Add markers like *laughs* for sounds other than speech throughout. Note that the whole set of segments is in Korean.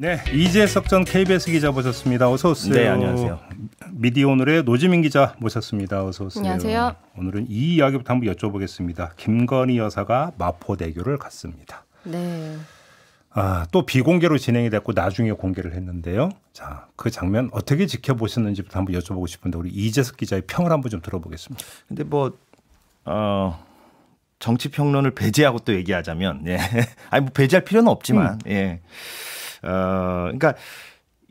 네, 이재석 전 KBS 기자 모셨습니다. 어서 오세요. 네, 안녕하세요. 미디어 오늘의 노지민 기자 모셨습니다. 어서 오세요. 안녕하세요. 오늘은 이 이야기부터 한번 여쭤보겠습니다. 김건희 여사가 마포대교를 갔습니다. 네. 아, 또 비공개로 진행이 됐고 나중에 공개를 했는데요. 자, 그 장면 어떻게 지켜보셨는지부터 한번 여쭤보고 싶은데 우리 이재석 기자의 평을 한번 좀 들어보겠습니다. 근데 뭐 어, 정치 평론을 배제하고 또 얘기하자면 예. *laughs* 아니 뭐 배제할 필요는 없지만 음. 예. 어, 그러니까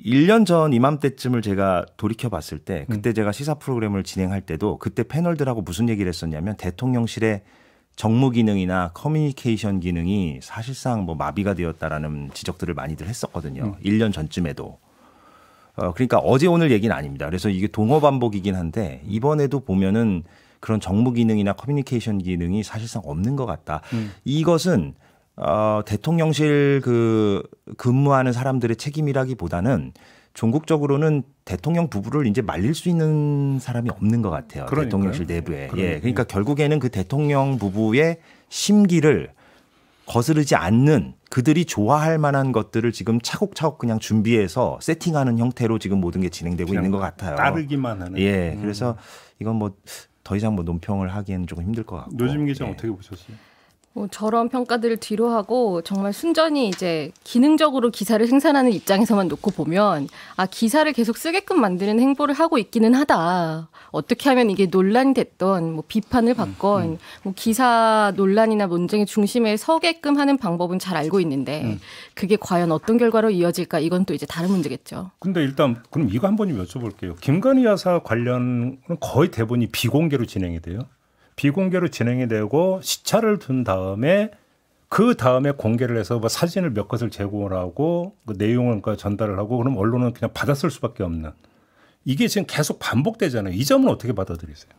1년 전 이맘때쯤을 제가 돌이켜 봤을 때 음. 그때 음. 제가 시사 프로그램을 진행할 때도 그때 패널들하고 무슨 얘기를 했었냐면 대통령실의 정무 기능이나 커뮤니케이션 기능이 사실상 뭐 마비가 되었다라는 지적들을 많이들 했었거든요. 음. 1년 전쯤에도. 어, 그러니까 어제 오늘 얘기는 아닙니다. 그래서 이게 동어 반복이긴 한데 이번에도 보면은 그런 정무 기능이나 커뮤니케이션 기능이 사실상 없는 것 같다. 음. 이것은 어, 대통령실 그 근무하는 사람들의 책임이라기보다는 종국적으로는 대통령 부부를 이제 말릴 수 있는 사람이 없는 것 같아요. 그러니까요. 대통령실 내부에. 예. 그러니까요. 예. 그러니까 결국에는 그 대통령 부부의 심기를 거스르지 않는 그들이 좋아할 만한 것들을 지금 차곡차곡 그냥 준비해서 세팅하는 형태로 지금 모든 게 진행되고 있는 것 같아요. 따르기만 하는. 예. 음. 그래서 이건 뭐 더 이상 뭐 논평을 하기에는 조금 힘들 것 같고. 노즘 기자 예. 어떻게 보셨어요? 뭐 저런 평가들을 뒤로하고 정말 순전히 이제 기능적으로 기사를 생산하는 입장에서만 놓고 보면 아 기사를 계속 쓰게끔 만드는 행보를 하고 있기는 하다. 어떻게 하면 이게 논란이 됐던 뭐 비판을 음, 받건 음, 음. 뭐 기사 논란이나 논쟁의 중심에 서게끔 하는 방법은 잘 알고 있는데 음. 그게 과연 어떤 결과로 이어질까 이건 또 이제 다른 문제겠죠. 근데 일단 그럼 이거 한번 여쭤볼게요. 김건희 여사 관련은 거의 대본이 비공개로 진행이 돼요. 비공개로 진행이 되고 시차를 둔 다음에 그 다음에 공개를 해서 뭐 사진을 몇 것을 제공을 하고 그 내용을 그러니까 전달을 하고 그럼 언론은 그냥 받았을 수밖에 없는 이게 지금 계속 반복되잖아요. 이 점은 어떻게 받아들이세요?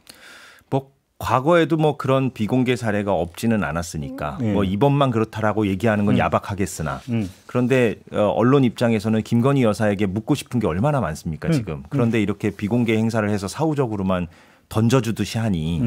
뭐 과거에도 뭐 그런 비공개 사례가 없지는 않았으니까 음. 네. 뭐 이번만 그렇다라고 얘기하는 건 음. 야박하겠으나 음. 그런데 어, 언론 입장에서는 김건희 여사에게 묻고 싶은 게 얼마나 많습니까 음. 지금 음. 그런데 이렇게 비공개 행사를 해서 사후적으로만 던져주듯이 하니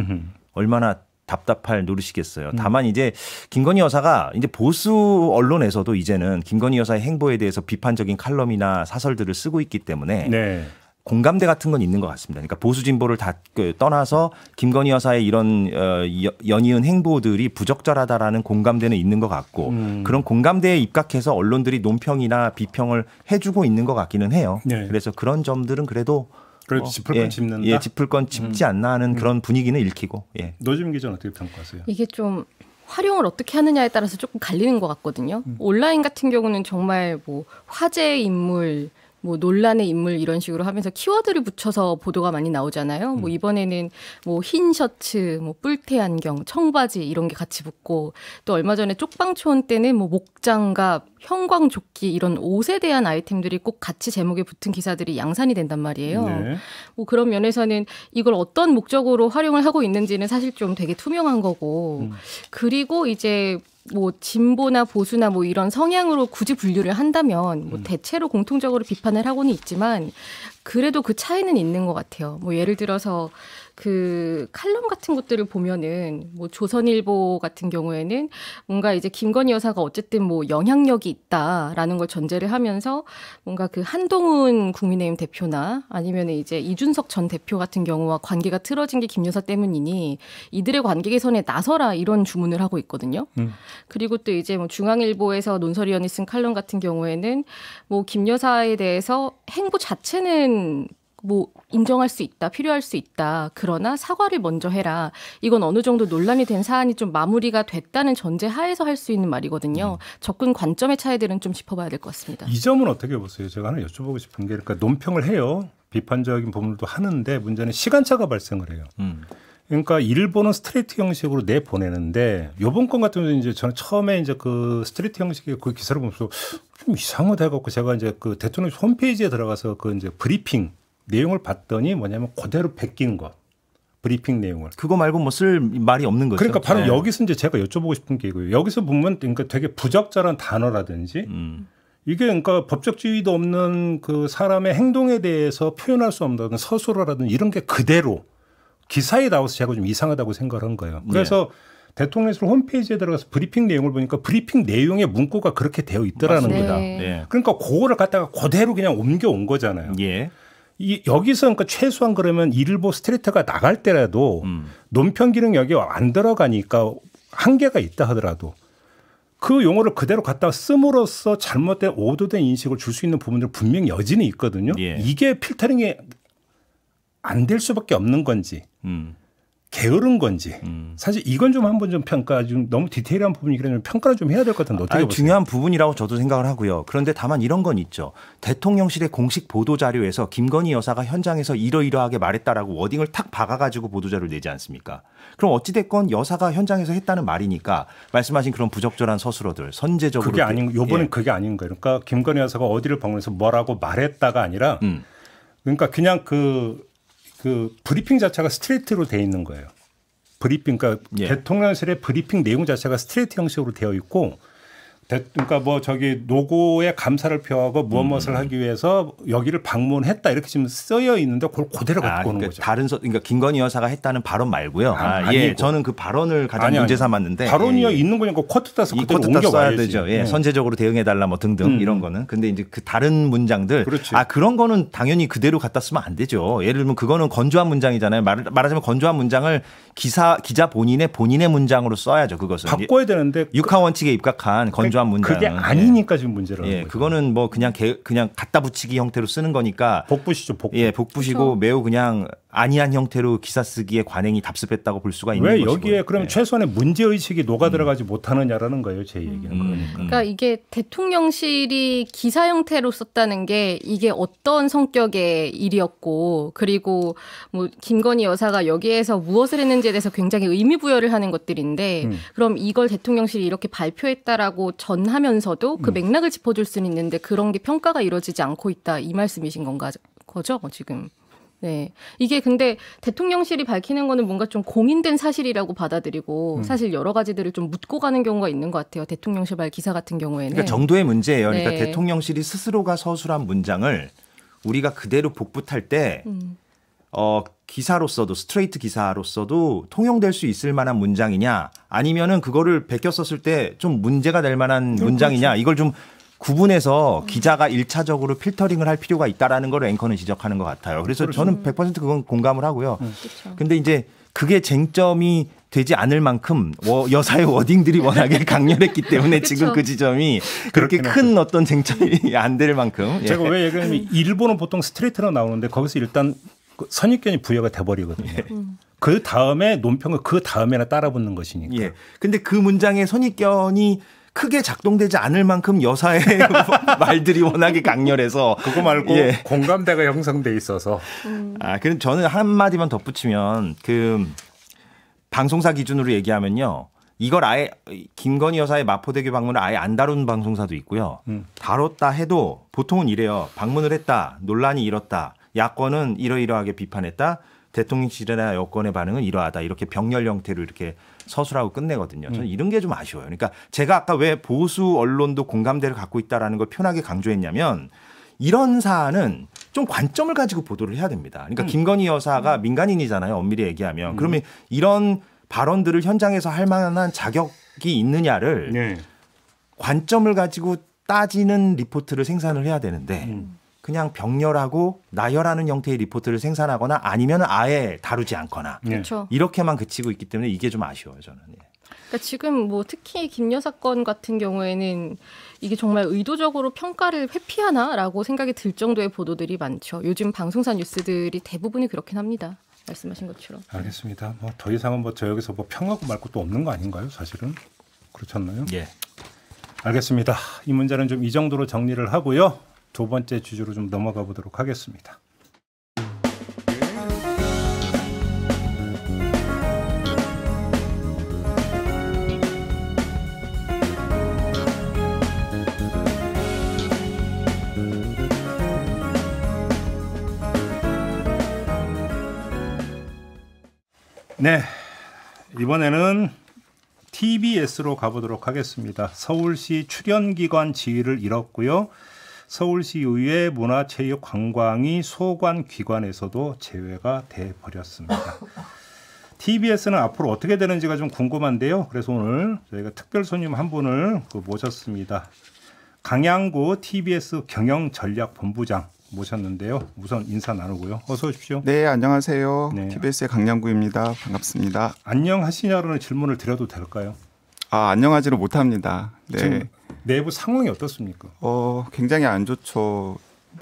얼마나 답답할 노릇이겠어요. 음. 다만 이제 김건희 여사가 이제 보수 언론에서도 이제는 김건희 여사의 행보에 대해서 비판적인 칼럼이나 사설들을 쓰고 있기 때문에 네. 공감대 같은 건 있는 것 같습니다. 그러니까 보수 진보를 다 그 떠나서 김건희 여사의 이런 어, 연이은 행보들이 부적절하다라는 공감대는 있는 것 같고 음. 그런 공감대에 입각해서 언론들이 논평이나 비평을 해주고 있는 것 같기는 해요. 네. 그래서 그런 점들은 그래도 그래도 뭐, 짚을 건 예, 짚는다. 예, 짚을 건 짚지 음. 않나 하는 그런 음. 분위기는 읽히고. 예. 노지민 기자는 어떻게 평가하세요? 이게 좀 활용을 어떻게 하느냐에 따라서 조금 갈리는 것 같거든요. 음. 온라인 같은 경우는 정말 뭐 화제의 인물 뭐 논란의 인물 이런 식으로 하면서 키워드를 붙여서 보도가 많이 나오잖아요. 뭐 음. 이번에는 뭐 흰 셔츠, 뭐 뿔테 안경, 청바지 이런 게 같이 붙고 또 얼마 전에 쪽방촌 때는 뭐 목장갑 형광조끼 이런 옷에 대한 아이템들이 꼭 같이 제목에 붙은 기사들이 양산이 된단 말이에요. 네. 뭐 그런 면에서는 이걸 어떤 목적으로 활용을 하고 있는지는 사실 좀 되게 투명한 거고 음. 그리고 이제 뭐 진보나 보수나 뭐 이런 성향으로 굳이 분류를 한다면 뭐 음. 대체로 공통적으로 비판을 하고는 있지만 그래도 그 차이는 있는 것 같아요. 뭐 예를 들어서 그 칼럼 같은 것들을 보면은 뭐 조선일보 같은 경우에는 뭔가 이제 김건희 여사가 어쨌든 뭐 영향력이 있다라는 걸 전제를 하면서 뭔가 그 한동훈 국민의힘 대표나 아니면 이제 이준석 전 대표 같은 경우와 관계가 틀어진 게 김 여사 때문이니 이들의 관계 개선에 나서라 이런 주문을 하고 있거든요. 음. 그리고 또 이제 뭐 중앙일보에서 논설위원이 쓴 칼럼 같은 경우에는 뭐 김 여사에 대해서 행보 자체는 사과는 뭐 인정할 수 있다, 필요할 수 있다. 그러나 사과를 먼저 해라. 이건 어느 정도 논란이 된 사안이 좀 마무리가 됐다는 전제 하에서 할 수 있는 말이거든요. 음. 접근 관점의 차이들은 좀 짚어봐야 될 것 같습니다. 이 점은 어떻게 보세요? 제가 하나 여쭤보고 싶은 게 그러니까 논평을 해요. 비판적인 부분도 하는데 문제는 시간차가 발생을 해요. 음. 그러니까 일본은 스트레이트 형식으로 내보내는데 요번 건 같은 경우는 이제 저는 처음에 이제 그 스트레이트 형식의 그 기사를 보면서 좀 이상하다 해갖고 제가 이제 그 대통령 홈페이지에 들어가서 그 이제 브리핑 내용을 봤더니 뭐냐면 그대로 베낀 것. 브리핑 내용을 그거 말고 뭐 쓸 말이 없는 거죠. 그러니까 바로 네. 여기서 이제 제가 여쭤보고 싶은 게 이거예요. 여기서 보면 그러니까 되게 부적절한 단어라든지 음. 이게 그러니까 법적 지위도 없는 그 사람의 행동에 대해서 표현할 수 없는 서술어라든 지 이런 게 그대로 기사에 나와서 제가 좀 이상하다고 생각을 한 거예요. 네. 그래서 네. 대통령실 홈페이지에 들어가서 브리핑 내용을 보니까 브리핑 내용의 문구가 그렇게 되어 있더라는 네. 거다. 네. 그러니까 그거를 갖다가 그대로 그냥 옮겨온 거잖아요. 예. 이 여기서 그러니까 최소한 그러면 일보 스트레이트가 나갈 때라도 음. 논평 기능 여기 안 들어가니까 한계가 있다 하더라도 그 용어를 그대로 갖다 가 씀으로써 잘못된 오도된 인식을 줄 수 있는 부분들 분명 여지는 있거든요. 예. 이게 필터링이 안될 수밖에 없는 건지 음. 게으른 건지 음. 사실 이건 좀 한번 좀 평가 좀 너무 디테일한 부분이긴 하지 평가를 좀 해야 될 것 같은데 어떻게 아니, 보세요? 중요한 부분이라고 저도 생각을 하고요. 그런데 다만 이런 건 있죠. 대통령실의 공식 보도 자료에서 김건희 여사가 현장에서 이러이러하게 말했다라고 워딩을 탁 박아가지고 보도 자료를 내지 않습니까? 그럼 어찌됐건 여사가 현장에서 했다는 말이니까 말씀하신 그런 부적절한 서술어들 선제적으로 그게 아닌 예. 요번엔 예. 그게 아닌 거예요. 그러니까 김건희 여사가 어디를 방문해서 뭐라고 말했다가 아니라 음. 그러니까 그냥 그그 브리핑 자체가 스트레이트로 돼 있는 거예요. 브리핑, 그러니까 예. 대통령실의 브리핑 내용 자체가 스트레이트 형식으로 되어 있고 그러니까 뭐 저기 노고에 감사를 표하고 무엇 무엇을 음. 하기 위해서 여기를 방문했다 이렇게 지금 쓰여 있는데 그걸 그대로 갖고 아, 그러니까 거죠. 다른 서, 그러니까 김건희 여사가 했다는 발언 말고요. 아, 아 예, 저는 그 발언을 가장 아니, 아니. 문제 삼았는데 발언이 예, 예. 있는 거니까 쿼트 그 따서 그대로 쿼트 써야 되죠. 예, 예. 선제적으로 대응해 달라 뭐 등등 음. 이런 거는. 근데 이제 그 다른 문장들 그렇지. 아 그런 거는 당연히 그대로 갖다 쓰면 안 되죠. 예를 들면 그거는 건조한 문장이잖아요. 말, 말하자면 건조한 문장을 기사 기자 본인의 본인의 문장으로 써야죠. 그것은 바꿔야 되는데 육하 원칙에 입각한 건조한 강조한 문장 그게 예. 아니니까 예. 지금 문제라는 예. 거죠. 그거는 뭐 그냥 개, 그냥 갖다 붙이기 형태로 쓰는 거니까 복붙이죠. 복붙. 예, 복붙이고 그렇죠. 매우 그냥 아니한 형태로 기사 쓰기에 관행이 답습했다고 볼 수가 있는 왜 것이고요. 여기에 그럼 네. 최소한의 문제 의식이 녹아 음. 들어가지 음. 못하느냐라는 거예요, 제 얘기는. 음. 그러니까. 그러니까 이게 대통령실이 기사 형태로 썼다는 게 이게 어떤 성격의 일이었고 그리고 뭐 김건희 여사가 여기에서 무엇을 했는지에 대해서 굉장히 의미 부여를 하는 것들인데 음. 그럼 이걸 대통령실이 이렇게 발표했다라고 전하면서도 그 음. 맥락을 짚어줄 수는 있는데 그런 게 평가가 이루어지지 않고 있다 이 말씀이신 건가 거죠 지금? 네. 이게 근데 대통령실이 밝히는 거는 뭔가 좀 공인된 사실이라고 받아들이고 음. 사실 여러 가지들을 좀 묻고 가는 경우가 있는 것 같아요. 대통령실 발 기사 같은 경우에는. 그러니까 정도의 문제예요. 그러니까 네. 그러니까 대통령실이 스스로가 서술한 문장을 우리가 그대로 복붙할 때 음. 어, 기사로서도 스트레이트 기사로서도 통용될 수 있을 만한 문장이냐 아니면은 그거를 베껴 썼을 때 좀 문제가 될 만한 음, 문장이냐 그렇죠. 이걸 좀 구분해서 기자가 일차적으로 필터링을 할 필요가 있다라는 걸 앵커는 지적하는 것 같아요. 그래서 그렇죠. 저는 100% 음. 그건 공감을 하고요. 그렇죠. 근데 이제 그게 쟁점이 되지 않을 만큼 여사의 워딩들이 워낙에 *laughs* 강렬했기 때문에 지금 그 지점이 그렇게 큰 하죠. 어떤 쟁점이 *laughs* 안 될 만큼 예. 제가 왜 얘기하냐면 일본은 보통 스트레이트로 나오는데 거기서 일단 그 선입견이 부여가 돼버리거든요. 예. 음. 그 다음에 논평을 그 다음에나 따라붙는 것이니까. 예. 근데 그 문장의 선입견이 크게 작동되지 않을 만큼 여사의 *laughs* 말들이 워낙에 강렬해서 그거 말고 예. 공감대가 형성돼 있어서 음. 아 그럼 저는 한 마디만 덧붙이면 그 방송사 기준으로 얘기하면요 이걸 아예 김건희 여사의 마포대교 방문을 아예 안 다룬 방송사도 있고요 음. 다뤘다 해도 보통은 이래요 방문을 했다 논란이 일었다 야권은 이러이러하게 비판했다 대통령실이나 여권의 반응은 이러하다 이렇게 병렬 형태로 이렇게 서술하고 끝내거든요. 저는 음. 이런 게 좀 아쉬워요. 그러니까 제가 아까 왜 보수 언론도 공감대를 갖고 있다라는 걸 편하게 강조했냐면 이런 사안은 좀 관점을 가지고 보도를 해야 됩니다. 그러니까 음. 김건희 여사가 음. 민간인이잖아요. 엄밀히 얘기하면. 음. 그러면 이런 발언들을 현장에서 할 만한 자격이 있느냐를 네. 관점을 가지고 따지는 리포트를 생산을 해야 되는데 음. 그냥 병렬하고 나열하는 형태의 리포트를 생산하거나 아니면 아예 다루지 않거나 네. 이렇게만 그치고 있기 때문에 이게 좀 아쉬워요 저는. 예. 그러니까 지금 뭐 특히 김 여사 건 같은 경우에는 이게 정말 의도적으로 평가를 회피하나라고 생각이 들 정도의 보도들이 많죠. 요즘 방송사 뉴스들이 대부분이 그렇긴 합니다. 말씀하신 것처럼. 알겠습니다. 뭐 더 이상은 뭐 저 여기서 뭐 평하고 말고 또 없는 거 아닌가요? 사실은 그렇잖아요. 예. 알겠습니다. 이 문제는 좀 이 정도로 정리를 하고요. 두 번째 주제로 좀 넘어가 보도록 하겠습니다. 네. 이번에는 TBS로 가보도록 하겠습니다. 서울시 출연기관 지위를 잃었고요. 서울시의회 문화체육관광이 소관기관에서도 제외가 돼 버렸습니다. *laughs* TBS는 앞으로 어떻게 되는지가 좀 궁금한데요. 그래서 오늘 저희가 특별 손님 한 분을 그 모셨습니다. 강양구 TBS 경영전략본부장 모셨는데요. 우선 인사 나누고요. 어서 오십시오. 네, 안녕하세요. 네. TBS의 강양구입니다. 반갑습니다. 안녕하시냐라는 질문을 드려도 될까요? 아, 안녕하지를 못합니다. 네. 지금 내부 상황이 어떻습니까? 어, 굉장히 안 좋죠.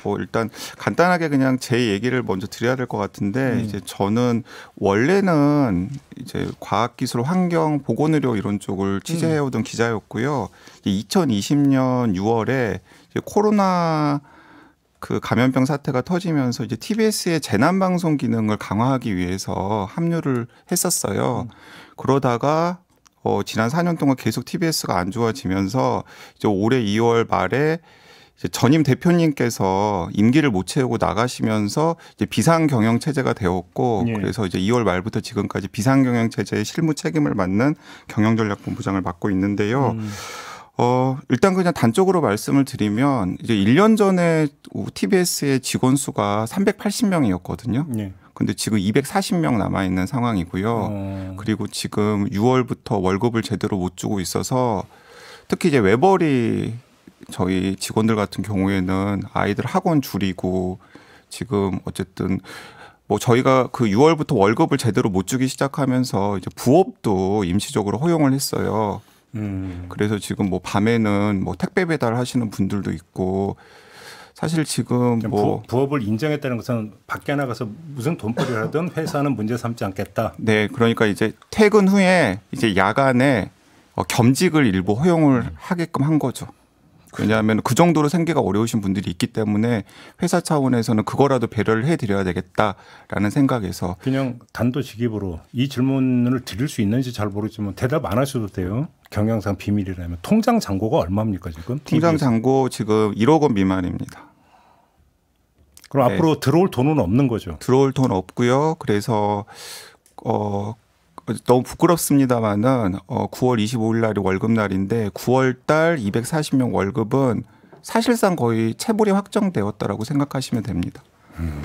뭐 일단 간단하게 그냥 제 얘기를 먼저 드려야 될 것 같은데 음. 이제 저는 원래는 이제 과학기술 환경 보건의료 이런 쪽을 취재해오던 음. 기자였고요. 2020년 6월에 코로나 그 감염병 사태가 터지면서 이제 TBS의 재난 방송 기능을 강화하기 위해서 합류를 했었어요. 음. 그러다가 어, 지난 4년 동안 계속 TBS가 안 좋아지면서 이제 올해 2월 말에 전임 대표님께서 임기를 못 채우고 나가시면서 이제 비상 경영 체제가 되었고 예. 그래서 이제 2월 말부터 지금까지 비상 경영 체제의 실무 책임을 맡는 경영 전략 본부장을 맡고 있는데요. 음. 어, 일단 그냥 단적으로 말씀을 드리면 이제 1년 전에 TBS의 직원 수가 380명이었거든요. 예. 근데 지금 240명 남아 있는 상황이고요. 어. 그리고 지금 6월부터 월급을 제대로 못 주고 있어서 특히 이제 외벌이 저희 직원들 같은 경우에는 아이들 학원 줄이고 지금 어쨌든 뭐 저희가 그 6월부터 월급을 제대로 못 주기 시작하면서 이제 부업도 임시적으로 허용을 했어요. 음. 그래서 지금 뭐 밤에는 뭐 택배 배달 하시는 분들도 있고 사실 지금 뭐 부업을 인정했다는 것은 밖에 나가서 무슨 돈벌이를 하든 회사는 문제 삼지 않겠다. 네, 그러니까 이제 퇴근 후에 이제 야간에 어, 겸직을 일부 허용을 하게끔 한 거죠. 왜냐하면 그 정도로 생계가 어려우신 분들이 있기 때문에 회사 차원에서는 그거라도 배려를 해드려야 되겠다라는 생각에서 그냥 단도직입으로 이 질문을 드릴 수 있는지 잘 모르지만 대답 안 하셔도 돼요. 경영상 비밀이라면 통장 잔고가 얼마입니까 지금? 통장 잔고 지금 1억 원 미만입니다. 그럼 네. 앞으로 들어올 돈은 없는 거죠? 들어올 돈 없고요. 그래서 어 너무 부끄럽습니다만은 어, 9월 25일 날이 월급 날인데 9월 달 240명 월급은 사실상 거의 체불이 확정되었다라고 생각하시면 됩니다. 음.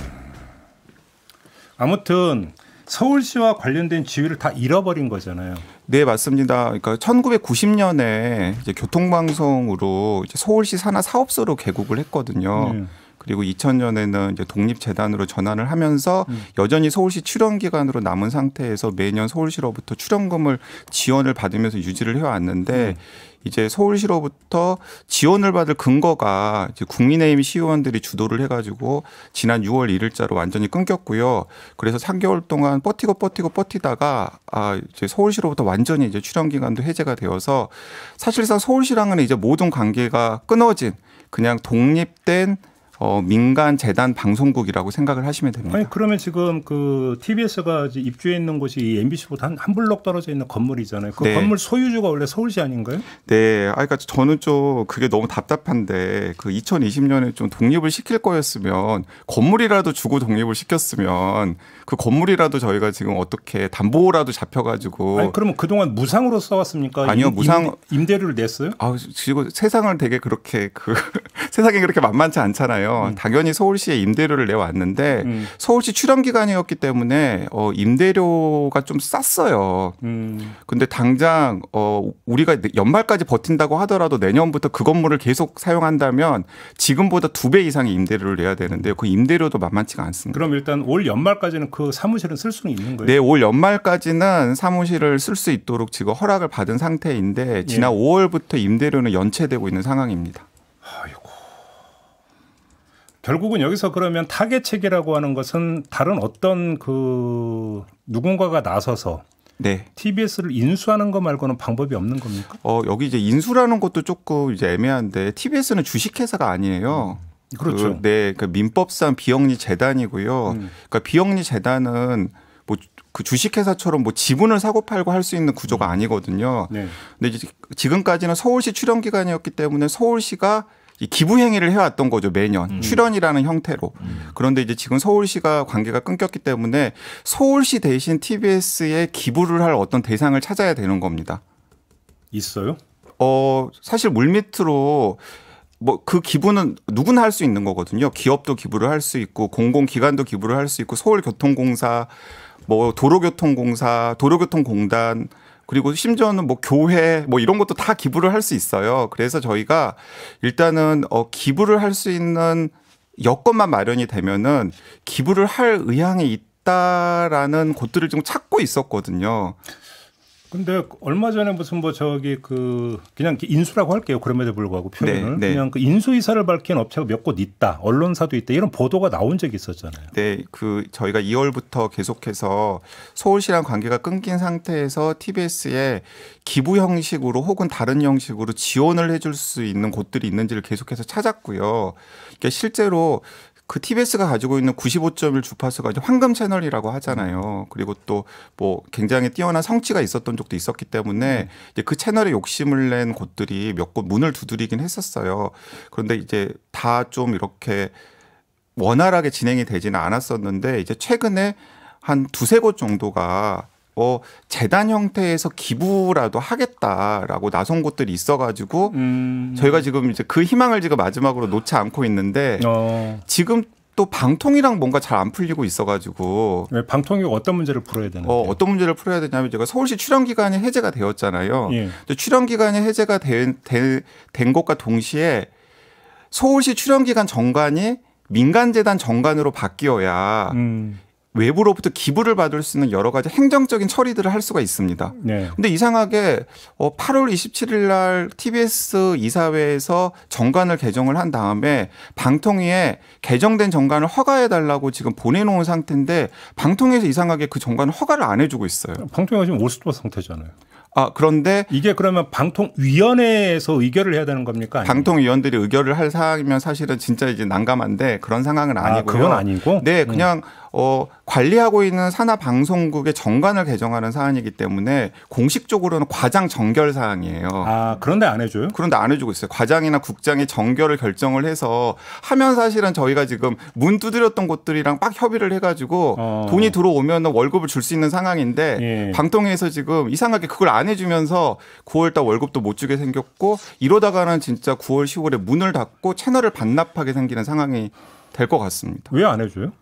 아무튼 서울시와 관련된 지위를 다 잃어버린 거잖아요. 네, 맞습니다. 그러니까 1990년에 이제 교통방송으로 이제 서울시 산하 사업소로 개국을 했거든요. 음. 그리고 2000년에는 이제 독립재단으로 전환을 하면서 음. 여전히 서울시 출연기관으로 남은 상태에서 매년 서울시로부터 출연금을 지원을 받으면서 유지를 해왔는데 음. 이제 서울시로부터 지원을 받을 근거가 이제 국민의힘 시의원들이 주도를 해가지고 지난 6월 1일자로 완전히 끊겼고요. 그래서 3개월 동안 버티고 버티고 버티다가 아 이제 서울시로부터 완전히 이제 출연 기간도 해제가 되어서 사실상 서울시랑은 이제 모든 관계가 끊어진 그냥 독립된 어, 민간 재단 방송국이라고 생각을 하시면 됩니다. 아니 그러면 지금 그 TBS가 입주해 있는 곳이 MBC보다 한, 한 블록 떨어져 있는 건물이잖아요. 그 네. 건물 소유주가 원래 서울시 아닌가요? 네. 아 그러니까 저는 좀 그게 너무 답답한데 그 2020년에 좀 독립을 시킬 거였으면 건물이라도 주고 독립을 시켰으면 그 건물이라도 저희가 지금 어떻게 담보라도 잡혀가지고 아니 그러면 그동안 무상으로 써왔습니까? 아니요 무상 임대료를 냈어요? 아 지금 세상을 되게 그렇게 그 *laughs* 세상이 그렇게 만만치 않잖아요. 음. 당연히 서울시에 임대료를 내왔는데 음. 서울시 출연 기간이었기 때문에 어 임대료가 좀 쌌어요. 그런데 음. 당장 어 우리가 연말까지 버틴다고 하더라도 내년부터 그 건물을 계속 사용한다면 지금보다 두 배 이상의 임대료를 내야 되는데 그 임대료도 만만치가 않습니다. 그럼 일단 올 연말까지는 그 사무실은 쓸 수는 있는 거예요? 네, 올 연말까지는 사무실을 쓸 수 있도록 지금 허락을 받은 상태인데 지난 예. 5월부터 임대료는 연체되고 있는 상황입니다. 결국은 여기서 그러면 타겟 체계라고 하는 것은 다른 어떤 그 누군가가 나서서 네. TBS를 인수하는 거 말고는 방법이 없는 겁니까? 어, 여기 이제 인수라는 것도 조금 이제 애매한데 TBS는 주식회사가 아니에요. 음. 그렇죠. 그, 네, 그 민법상 비영리 재단이고요. 음. 그러니까 비영리 재단은 뭐 그 주식회사처럼 뭐 지분을 사고 팔고 할 수 있는 구조가 음. 아니거든요. 네. 근데 이제 지금까지는 서울시 출연 기관이었기 때문에 서울시가 기부 행위를 해왔던 거죠 매년 음. 출연이라는 형태로 음. 그런데 이제 지금 서울시가 관계가 끊겼기 때문에 서울시 대신 TBS에 기부를 할 어떤 대상을 찾아야 되는 겁니다. 있어요? 어 사실 물밑으로 뭐 그 기부는 누구나 할 수 있는 거거든요. 기업도 기부를 할 수 있고 공공기관도 기부를 할 수 있고 서울교통공사 뭐 도로교통공사 도로교통공단 그리고 심지어는 뭐 교회 뭐 이런 것도 다 기부를 할 수 있어요. 그래서 저희가 일단은 어 기부를 할 수 있는 여건만 마련이 되면은 기부를 할 의향이 있다라는 곳들을 좀 찾고 있었거든요. 근데 얼마 전에 무슨 뭐 저기 그 그냥 인수라고 할게요. 그럼에도 불구하고 표현을 네, 네. 그냥 그 인수 이사를 밝힌 업체가 몇 곳 있다, 언론사도 있다 이런 보도가 나온 적이 있었잖아요. 네, 그 저희가 2월부터 계속해서 서울시랑 관계가 끊긴 상태에서 TBS에 기부 형식으로 혹은 다른 형식으로 지원을 해줄 수 있는 곳들이 있는지를 계속해서 찾았고요. 그러니까 실제로 그 TBS가 가지고 있는 95.1 주파수가 황금 채널이라고 하잖아요. 그리고 또 뭐 굉장히 뛰어난 성취가 있었던 적도 있었기 때문에 네. 이제 그 채널에 욕심을 낸 곳들이 몇 곳 문을 두드리긴 했었어요. 그런데 이제 다 좀 이렇게 원활하게 진행이 되지는 않았었는데 이제 최근에 한 두세 곳 정도가 어, 재단 형태에서 기부라도 하겠다라고 나선 곳들이 있어가지고 음. 저희가 지금 이제 그 희망을 지금 마지막으로 놓지 않고 있는데 어. 지금 또 방통이랑 뭔가 잘 안 풀리고 있어가지고 왜 방통이 어떤 문제를 풀어야 되나? 어, 어떤 문제를 풀어야 되냐면 제가 서울시 출연 기간이 해제가 되었잖아요. 예. 출연 기간이 해제가 된, 된, 된 것과 동시에 서울시 출연 기간 정관이 민간 재단 정관으로 바뀌어야 음. 외부로부터 기부를 받을 수 있는 여러 가지 행정적인 처리들을 할 수가 있습니다. 네. 근데 이상하게 8월 어, 27일 날 TBS 이사회에서 정관을 개정을 한 다음에 방통위에 개정된 정관을 허가해 달라고 지금 보내놓은 상태인데 방통위에서 이상하게 그 정관을 허가를 안 해주고 있어요. 방통위가 지금 올스톱 상태잖아요. 아 그런데 이게 그러면 방통위원회에서 의결을 해야 되는 겁니까? 아니면? 방통위원들이 의결을 할 사항이면 사실은 진짜 이제 난감한데 그런 상황은 아, 아니고요. 아, 그건 아니고. 네, 음. 그냥 음. 어, 관리하고 있는 산하방송국의 정관을 개정하는 사안이기 때문에 공식적으로는 과장 정결 사항이에요. 아, 그런데 안 해줘요? 그런데 안 해주고 있어요. 과장이나 국장이 정결을 결정을 해서 하면 사실은 저희가 지금 문 두드렸던 곳들이랑 빡 협의를 해가지고 어. 돈이 들어오면 월급을 줄 수 있는 상황인데 예. 방통위에서 지금 이상하게 그걸 안 해주면서 9월달 월급도 못 주게 생겼고 이러다가는 진짜 9월, 10월에 문을 닫고 채널을 반납하게 생기는 상황이 될 것 같습니다. 왜 안 해줘요?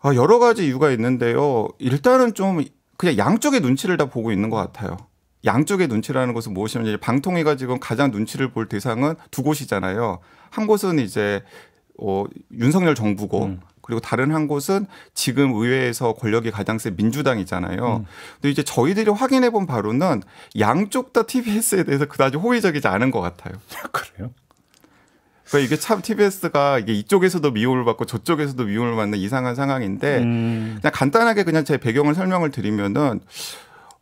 아, 여러 가지 이유가 있는데요. 일단은 좀 그냥 양쪽의 눈치를 다 보고 있는 것 같아요. 양쪽의 눈치라는 것은 무엇이냐면 이제 방통위가 지금 가장 눈치를 볼 대상은 두 곳이잖아요. 한 곳은 이제 어, 윤석열 정부고 음. 그리고 다른 한 곳은 지금 의회에서 권력이 가장 센 민주당이잖아요. 음. 근데 이제 저희들이 확인해 본 바로는 양쪽 다 TBS에 대해서 그다지 호의적이지 않은 것 같아요. *laughs* 그래요? 그러니까 이게 참 TBS가 이게 이쪽에서도 미움을 받고 저쪽에서도 미움을 받는 이상한 상황인데 음. 그냥 간단하게 그냥 제 배경을 설명을 드리면은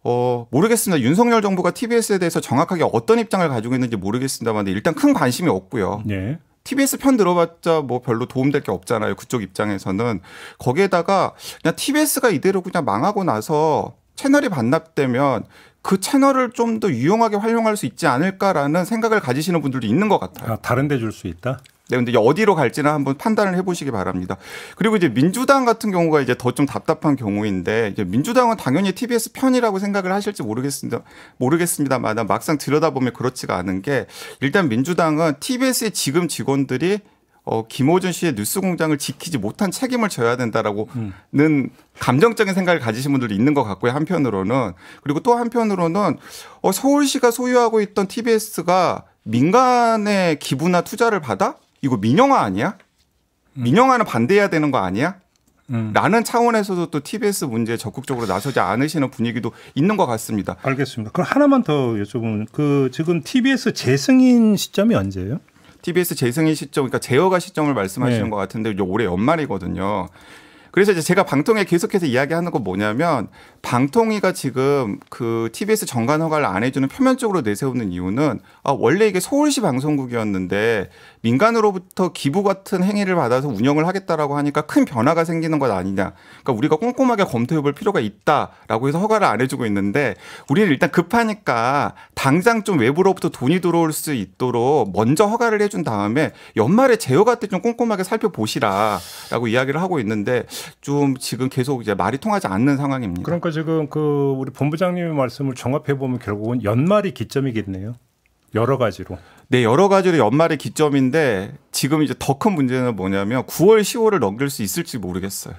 어, 모르겠습니다. 윤석열 정부가 TBS에 대해서 정확하게 어떤 입장을 가지고 있는지 모르겠습니다만 일단 큰 관심이 없고요. 네. TBS 편 들어봤자 뭐 별로 도움될 게 없잖아요. 그쪽 입장에서는. 거기에다가 그냥 TBS가 이대로 그냥 망하고 나서 채널이 반납되면 그 채널을 좀 더 유용하게 활용할 수 있지 않을까라는 생각을 가지시는 분들도 있는 것 같아요. 아, 다른 데 줄 수 있다? 네, 근데 어디로 갈지는 한번 판단을 해보시기 바랍니다. 그리고 이제 민주당 같은 경우가 이제 더 좀 답답한 경우인데 이제 민주당은 당연히 TBS 편이라고 생각을 하실지 모르겠습니다. 모르겠습니다만 막상 들여다보면 그렇지가 않은 게 일단 민주당은 TBS의 지금 직원들이 어, 김호준 씨의 뉴스 공장을 지키지 못한 책임을 져야 된다라고는 음. 감정적인 생각을 가지신 분들도 있는 것 같고요. 한편으로는 그리고 또 한편으로는 어, 서울시가 소유하고 있던 TBS가 민간의 기부나 투자를 받아? 이거 민영화 아니야? 음. 민영화는 반대해야 되는 거 아니야? 음. 라는 차원에서도 또 TBS 문제에 적극적으로 나서지 않으시는 분위기도 있는 것 같습니다. 알겠습니다. 그럼 하나만 더 여쭤보면 그 지금 TBS 재승인 시점이 언제예요? TBS 재승인 시점, 그러니까 재허가 시점을 말씀하시는 네. 것 같은데 올해 연말이거든요. 그래서 이제 제가 방통위 계속해서 이야기하는 건 뭐냐면 방통위가 지금 그 TBS 정관 허가를 안 해주는 표면적으로 내세우는 이유는 아, 원래 이게 서울시 방송국이었는데 민간으로부터 기부 같은 행위를 받아서 운영을 하겠다라고 하니까 큰 변화가 생기는 것 아니냐. 그러니까 우리가 꼼꼼하게 검토해볼 필요가 있다라고 해서 허가를 안 해주고 있는데 우리는 일단 급하니까 당장 좀 외부로부터 돈이 들어올 수 있도록 먼저 허가를 해준 다음에 연말에 제어가 때 좀 꼼꼼하게 살펴보시라라고 이야기를 하고 있는데 좀 지금 계속 이제 말이 통하지 않는 상황입니다. 그러니까 지금 그 우리 본부장님의 말씀을 종합해 보면 결국은 연말이 기점이겠네요. 여러 가지로. 네, 여러 가지로 연말의 기점인데 지금 이제 더 큰 문제는 뭐냐면 9월, 10월을 넘길 수 있을지 모르겠어요.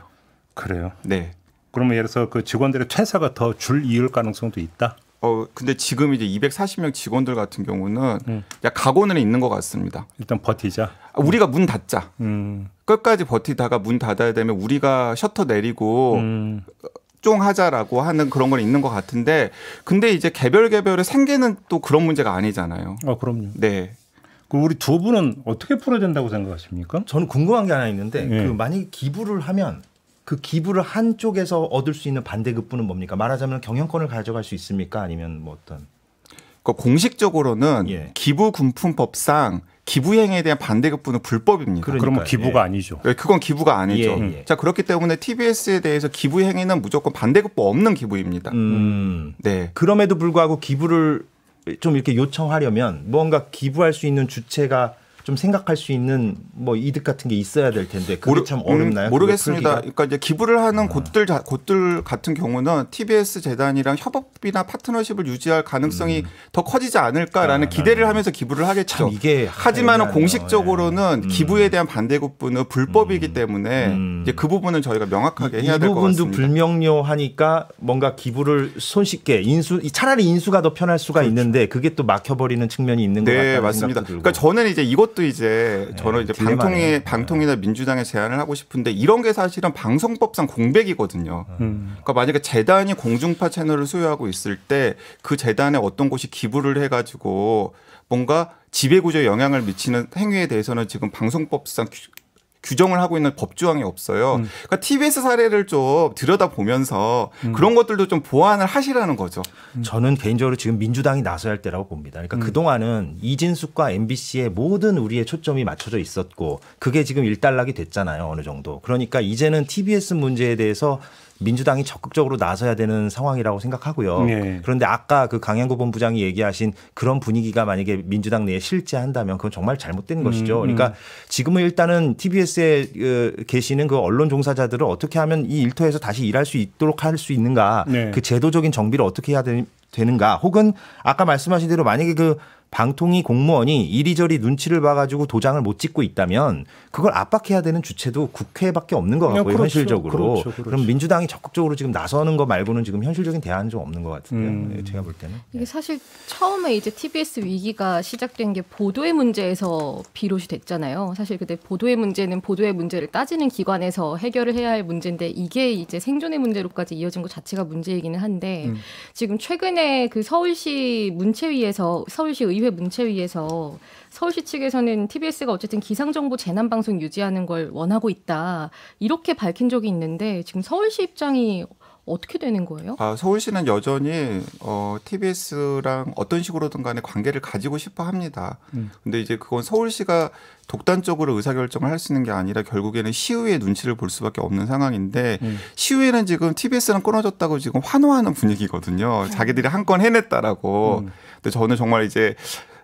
그래요? 네. 그러면 예를 들어서 그 직원들의 퇴사가 더 줄 이을 가능성도 있다? 어 근데 지금 이제 240명 직원들 같은 경우는 음. 야 각오는 있는 것 같습니다. 일단 버티자. 아, 우리가 문 닫자. 음. 끝까지 버티다가 문 닫아야 되면 우리가 셔터 내리고 음. 하자라고 하는 그런 건 있는 것 같은데 근데 이제 개별 개별의 생계는 또 그런 문제가 아니잖아요. 아 그럼요. 네. 그 우리 두 분은 어떻게 풀어야 된다고 생각하십니까? 저는 궁금한 게 하나 있는데 네. 그 만약 기부를 하면 그 기부를 한 쪽에서 얻을 수 있는 반대급부는 뭡니까? 말하자면 경영권을 가져갈 수 있습니까? 아니면 뭐 어떤? 그 공식적으로는 예. 기부금품법상 기부행위에 대한 반대급부는 불법입니다. 그러면 기부가 예. 아니죠. 예, 그건 기부가 아니죠. 예, 예. 자 그렇기 때문에 TBS에 대해서 기부행위는 무조건 반대급부 없는 기부입니다. 음. 네. 그럼에도 불구하고 기부를 좀 이렇게 요청하려면 뭔가 기부할 수 있는 주체가 좀 생각할 수 있는 뭐 이득 같은 게 있어야 될 텐데 그게 모르, 참 어렵나요? 음, 모르겠습니다. 그러니까 이제 기부를 하는 아. 곳들 곳들 같은 경우는 TBS 재단이랑 협업이나 파트너십을 유지할 가능성이 음. 더 커지지 않을까라는 아, 기대를 아. 하면서 기부를 하겠죠. 이게 하지만 공식적으로는 네. 기부에 음. 대한 반대급부는 불법이기 음. 때문에 음. 이제 그 부분은 저희가 명확하게 해야 될 것 같습니다. 이 부분도 불명료하니까 뭔가 기부를 손쉽게 인수 차라리 인수가 더 편할 수가 그렇죠. 있는데 그게 또 막혀버리는 측면이 있는 네, 같아요. 맞습니다. 그러니까 저는 이제 이것 이것도 이제 네, 저는 이제 딜레마네. 방통위 네. 방통위나 민주당에 제안을 하고 싶은데 이런 게 사실은 방송법상 공백이거든요. 음. 그러니까 만약에 재단이 공중파 채널을 소유하고 있을 때 그 재단에 어떤 곳이 기부를 해가지고 뭔가 지배구조에 영향을 미치는 행위에 대해서는 지금 방송법상 규정을 하고 있는 법조항이 없어요. 음. 그러니까 TBS 사례를 좀 들여다보면서 음. 그런 것들도 좀 보완을 하시라는 거죠. 음. 저는 개인적으로 지금 민주당이 나서야 할 때라고 봅니다. 그러니까 음. 그동안은 이진숙과 MBC의 모든 우리의 초점이 맞춰져 있었고 그게 지금 일단락이 됐잖아요. 어느 정도. 그러니까 이제는 TBS 문제에 대해서 민주당이 적극적으로 나서야 되는 상황이라고 생각하고요. 네. 그런데 아까 그 강양구 본부장이 얘기하신 그런 분위기가 만약에 민주당 내에 실재한다면 그건 정말 잘못된 음, 것이죠. 음. 그러니까 지금은 일단은 TBS에 어, 계시는 그 언론 종사자들을 어떻게 하면 이 일터에서 다시 일할 수 있도록 할 수 있는가 네. 그 제도적인 정비를 어떻게 해야 되는가 혹은 아까 말씀하신 대로 만약에 그 방통위 공무원이 이리저리 눈치를 봐가지고 도장을 못 찍고 있다면 그걸 압박해야 되는 주체도 국회밖에 없는 것 같고요 네, 그렇죠, 현실적으로 그렇죠, 그렇죠. 그럼 민주당이 적극적으로 지금 나서는 거 말고는 지금 현실적인 대안은 좀 없는 것 같은데요 음. 네, 제가 볼 때는 이게 네. 사실 처음에 이제 TBS 위기가 시작된 게 보도의 문제에서 비롯이 됐잖아요 사실 그때 보도의 문제는 보도의 문제를 따지는 기관에서 해결을 해야 할 문제인데 이게 이제 생존의 문제로까지 이어진 것 자체가 문제이기는 한데 음. 지금 최근에 그 서울시 문체위에서 서울시 의 의회 문체위에서 서울시 측에서는 TBS가 어쨌든 기상정보 재난방송 유지하는 걸 원하고 있다. 이렇게 밝힌 적이 있는데 지금 서울시 입장이 어떻게 되는 거예요? 아, 서울시는 여전히 어, TBS랑 어떤 식으로든 간에 관계를 가지고 싶어 합니다. 음. 근데 이제 그건 서울시가 독단적으로 의사결정을 할 수 있는 게 아니라 결국에는 시의회 눈치를 볼 수밖에 없는 상황인데 음. 시의회는 지금 TBS랑 끊어졌다고 지금 환호하는 분위기거든요. 음. 자기들이 한 건 해냈다라고. 음. 근데 저는 정말 이제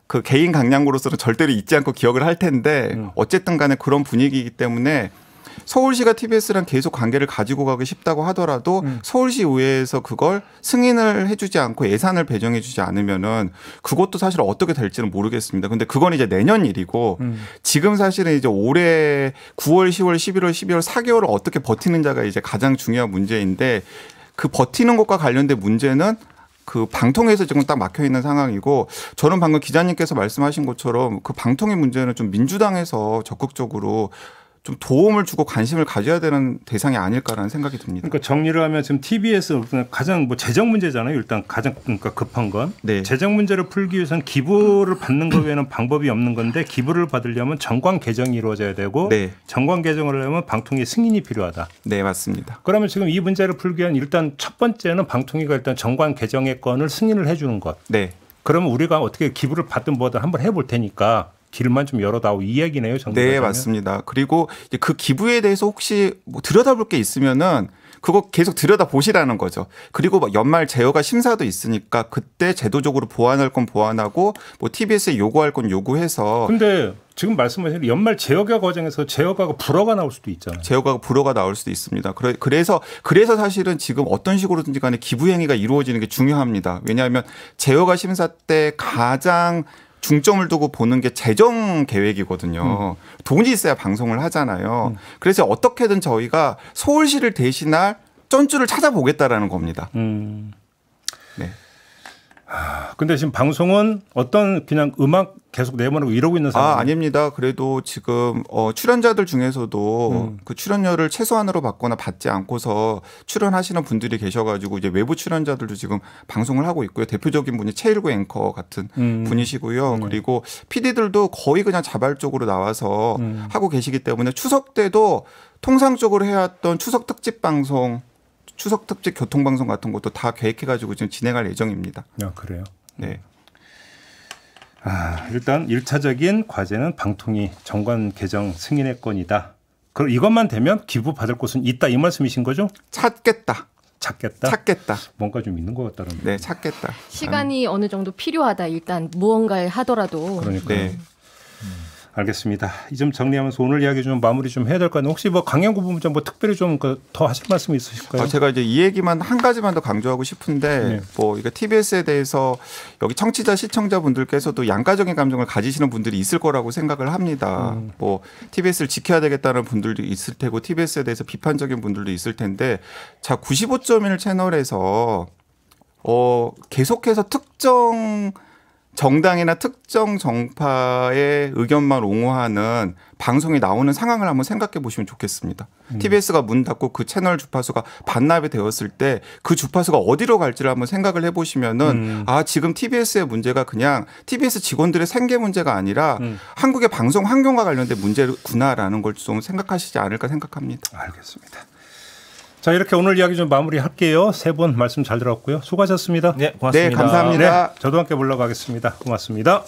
그 개인 강량구로서는 절대로 잊지 않고 기억을 할 텐데 음. 어쨌든 간에 그런 분위기이기 때문에 서울시가 TBS랑 계속 관계를 가지고 가기 쉽다고 하더라도 음. 서울시 의회에서 그걸 승인을 해주지 않고 예산을 배정해주지 않으면은 그것도 사실 어떻게 될지는 모르겠습니다. 근데 그건 이제 내년 일이고 음. 지금 사실은 이제 올해 9월, 10월, 11월, 12월 4개월을 어떻게 버티는자가 이제 가장 중요한 문제인데 그 버티는 것과 관련된 문제는 그 방통에서 지금 딱 막혀 있는 상황이고 저는 방금 기자님께서 말씀하신 것처럼 그 방통의 문제는 좀 민주당에서 적극적으로 좀 도움을 주고 관심을 가져야 되는 대상이 아닐까라는 생각이 듭니다. 그러니까 정리를 하면 지금 TBS 가장 뭐 재정 문제잖아요. 일단 가장 그러니까 급한 건 네. 재정 문제를 풀기 위해서는 기부를 받는 것 외에는 방법이 없는 건데 기부를 받으려면 정관 개정이 이루어져야 되고 네. 정관 개정을 하려면 방통위 승인이 필요하다. 네 맞습니다. 그러면 지금 이 문제를 풀기 위한 일단 첫 번째는 방통위가 일단 정관 개정의 건을 승인을 해주는 것. 네. 그러면 우리가 어떻게 기부를 받든 뭐든 한번 해볼 테니까 길만 좀 열어다오 이야기네요 정말. 네, 맞습니다. 그리고 그 기부에 대해서 혹시 뭐 들여다볼 게 있으면은 그거 계속 들여다 보시라는 거죠. 그리고 뭐 연말 제어가 심사도 있으니까 그때 제도적으로 보완할 건 보완하고 뭐 TBS에 요구할 건 요구해서. 근데 지금 말씀하신 연말 제어가 과정에서 제어가가 불어가 나올 수도 있잖아요. 제어가가 불어가 나올 수도 있습니다. 그래, 그래서 그래서 사실은 지금 어떤 식으로든지 간에 기부 행위가 이루어지는 게 중요합니다. 왜냐하면 제어가 심사 때 가장 중점을 두고 보는 게 재정 계획이거든요. 음. 돈이 있어야 방송을 하잖아요. 음. 그래서 어떻게든 저희가 서울시를 대신할 쩐주를 찾아보겠다라는 겁니다. 음. 하, 아, 근데 지금 방송은 어떤 그냥 음악 계속 내보내고 이러고 있는 상황? 아 아닙니다. 그래도 지금 어, 출연자들 중에서도 음. 그 출연료를 최소한으로 받거나 받지 않고서 출연하시는 분들이 계셔가지고 이제 외부 출연자들도 지금 방송을 하고 있고요. 대표적인 분이 최일구 앵커 같은 음. 분이시고요. 네. 그리고 PD들도 거의 그냥 자발적으로 나와서 음. 하고 계시기 때문에 추석 때도 통상적으로 해왔던 추석 특집 방송 추석 특집 교통방송 같은 것도 다 계획해가지고 지금 진행할 예정입니다. 아, 그래요? 네. 아, 일단 일차적인 과제는 방통위 정관 개정 승인의 건이다. 그 이것만 되면 기부 받을 곳은 있다 이 말씀이신 거죠? 찾겠다. 찾겠다. 찾겠다. 뭔가 좀 있는 것 같다는. 네, 찾겠다. 시간이 아니. 어느 정도 필요하다. 일단 무언가를 하더라도. 그러니까. 네. 음. 알겠습니다. 이 점 정리하면서 오늘 이야기 좀 마무리 좀 해야 될 것같 혹시 뭐 강연구 부분 좀뭐 특별히 좀더 그 하실 말씀 있으실까요? 아, 제가 이제 이 얘기만 한 가지만 더 강조하고 싶은데 네. 뭐 이게 TBS에 대해서 여기 청취자 시청자분들께서도 양가적인 감정을 가지시는 분들이 있을 거라고 생각을 합니다. 음. 뭐 TBS를 지켜야 되겠다는 분들도 있을 테고 TBS에 대해서 비판적인 분들도 있을 텐데 자95.1 채널에서 어 계속해서 특정 정당이나 특정 정파의 의견만 옹호하는 방송이 나오는 상황을 한번 생각해 보시면 좋겠습니다. 음. TBS가 문 닫고 그 채널 주파수가 반납이 되었을 때 그 주파수가 어디로 갈지를 한번 생각을 해 보시면은 음. 아, 지금 TBS의 문제가 그냥 TBS 직원들의 생계 문제가 아니라 음. 한국의 방송 환경과 관련된 문제구나라는 걸 좀 생각하시지 않을까 생각합니다. 알겠습니다. 자, 이렇게 오늘 이야기 좀 마무리할게요. 세 분 말씀 잘 들었고요. 수고하셨습니다. 네, 고맙습니다. 네, 감사합니다. 네, 저도 함께 불러가겠습니다 고맙습니다.